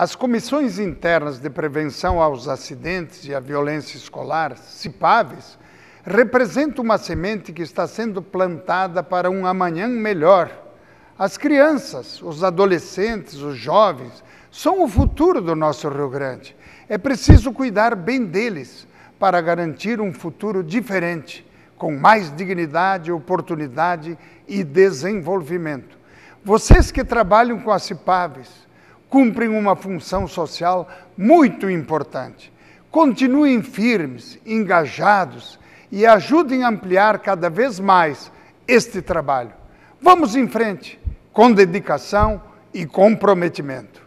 As comissões internas de prevenção aos acidentes e à violência escolar, CIPAVES, representam uma semente que está sendo plantada para um amanhã melhor. As crianças, os adolescentes, os jovens são o futuro do nosso Rio Grande. É preciso cuidar bem deles para garantir um futuro diferente, com mais dignidade, oportunidade e desenvolvimento. Vocês que trabalham com as CIPAVES, cumprem uma função social muito importante. Continuem firmes, engajados e ajudem a ampliar cada vez mais este trabalho. Vamos em frente, com dedicação e comprometimento.